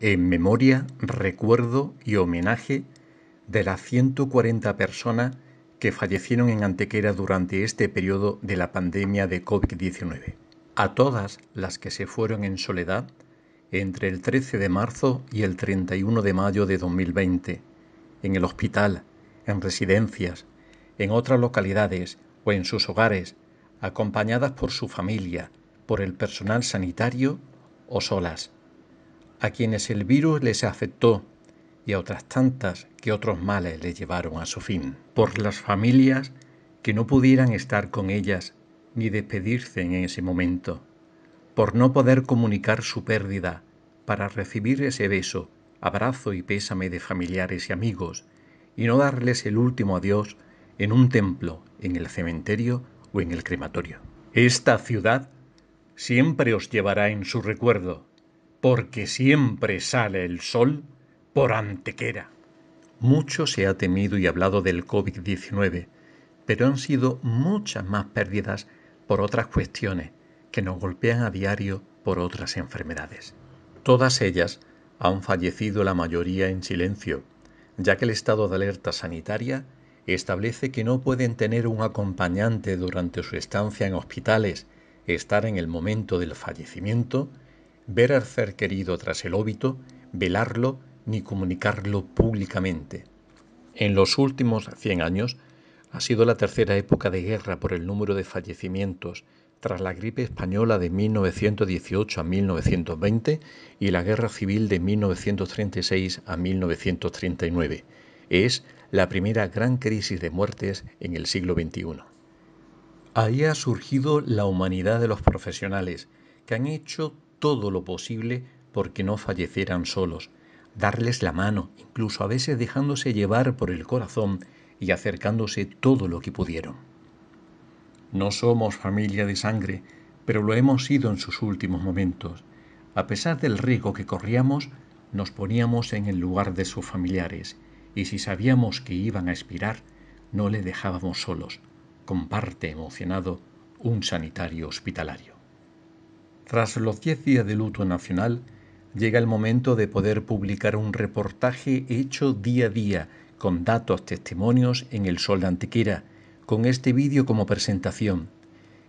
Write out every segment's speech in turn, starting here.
en memoria, recuerdo y homenaje de las 140 personas que fallecieron en Antequera durante este periodo de la pandemia de COVID-19. A todas las que se fueron en soledad entre el 13 de marzo y el 31 de mayo de 2020, en el hospital, en residencias, en otras localidades o en sus hogares, acompañadas por su familia, por el personal sanitario o solas a quienes el virus les afectó y a otras tantas que otros males le llevaron a su fin. Por las familias que no pudieran estar con ellas ni despedirse en ese momento. Por no poder comunicar su pérdida para recibir ese beso, abrazo y pésame de familiares y amigos y no darles el último adiós en un templo, en el cementerio o en el crematorio. Esta ciudad siempre os llevará en su recuerdo porque siempre sale el sol por antequera. Mucho se ha temido y hablado del COVID-19, pero han sido muchas más pérdidas por otras cuestiones que nos golpean a diario por otras enfermedades. Todas ellas han fallecido la mayoría en silencio, ya que el estado de alerta sanitaria establece que no pueden tener un acompañante durante su estancia en hospitales, estar en el momento del fallecimiento ver al ser querido tras el óbito, velarlo ni comunicarlo públicamente. En los últimos 100 años ha sido la tercera época de guerra por el número de fallecimientos tras la gripe española de 1918 a 1920 y la guerra civil de 1936 a 1939. Es la primera gran crisis de muertes en el siglo XXI. Ahí ha surgido la humanidad de los profesionales, que han hecho todo lo posible porque no fallecieran solos, darles la mano, incluso a veces dejándose llevar por el corazón y acercándose todo lo que pudieron. No somos familia de sangre, pero lo hemos sido en sus últimos momentos. A pesar del riesgo que corríamos, nos poníamos en el lugar de sus familiares, y si sabíamos que iban a expirar, no le dejábamos solos, comparte emocionado un sanitario hospitalario. Tras los 10 días de luto nacional, llega el momento de poder publicar un reportaje hecho día a día, con datos, testimonios en el Sol de Antequera, con este vídeo como presentación,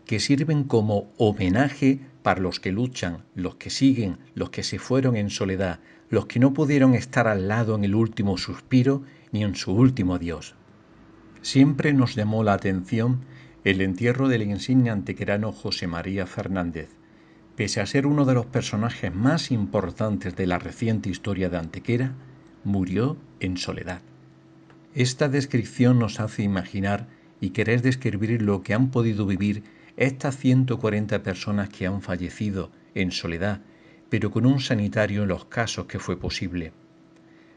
que sirven como homenaje para los que luchan, los que siguen, los que se fueron en soledad, los que no pudieron estar al lado en el último suspiro ni en su último adiós. Siempre nos llamó la atención el entierro del insigne antequerano José María Fernández, Pese a ser uno de los personajes más importantes de la reciente historia de Antequera, murió en soledad. Esta descripción nos hace imaginar y querer describir lo que han podido vivir estas 140 personas que han fallecido en soledad, pero con un sanitario en los casos que fue posible.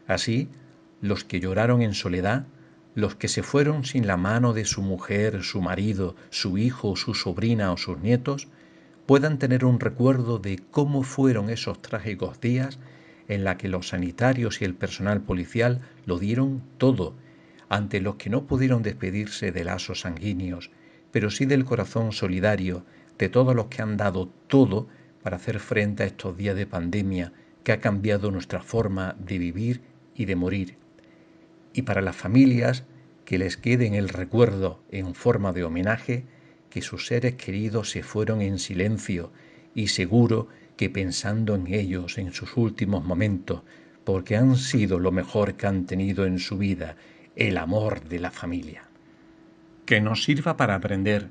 Así, los que lloraron en soledad, los que se fueron sin la mano de su mujer, su marido, su hijo, su sobrina o sus nietos, puedan tener un recuerdo de cómo fueron esos trágicos días en la que los sanitarios y el personal policial lo dieron todo, ante los que no pudieron despedirse de lazos sanguíneos, pero sí del corazón solidario de todos los que han dado todo para hacer frente a estos días de pandemia que ha cambiado nuestra forma de vivir y de morir. Y para las familias, que les quede el recuerdo en forma de homenaje que sus seres queridos se fueron en silencio y seguro que pensando en ellos en sus últimos momentos, porque han sido lo mejor que han tenido en su vida, el amor de la familia. Que nos sirva para aprender,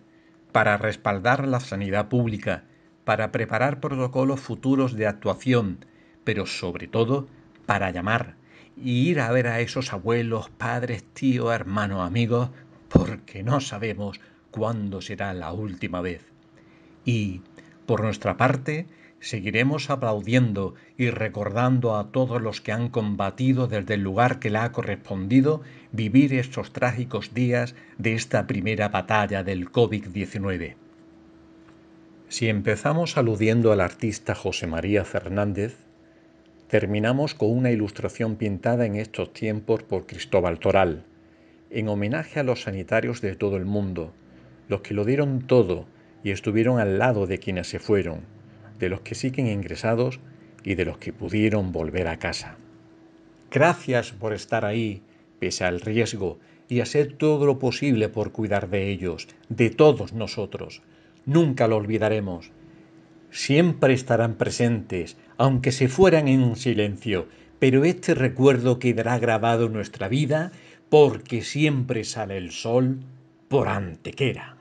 para respaldar la sanidad pública, para preparar protocolos futuros de actuación, pero sobre todo para llamar y ir a ver a esos abuelos, padres, tíos, hermanos, amigos, porque no sabemos cuándo será la última vez. Y, por nuestra parte, seguiremos aplaudiendo y recordando a todos los que han combatido desde el lugar que le ha correspondido vivir estos trágicos días de esta primera batalla del COVID-19. Si empezamos aludiendo al artista José María Fernández, terminamos con una ilustración pintada en estos tiempos por Cristóbal Toral, en homenaje a los sanitarios de todo el mundo, los que lo dieron todo y estuvieron al lado de quienes se fueron, de los que siguen ingresados y de los que pudieron volver a casa. Gracias por estar ahí, pese al riesgo, y hacer todo lo posible por cuidar de ellos, de todos nosotros. Nunca lo olvidaremos. Siempre estarán presentes, aunque se fueran en silencio, pero este recuerdo quedará grabado en nuestra vida porque siempre sale el sol por antequera.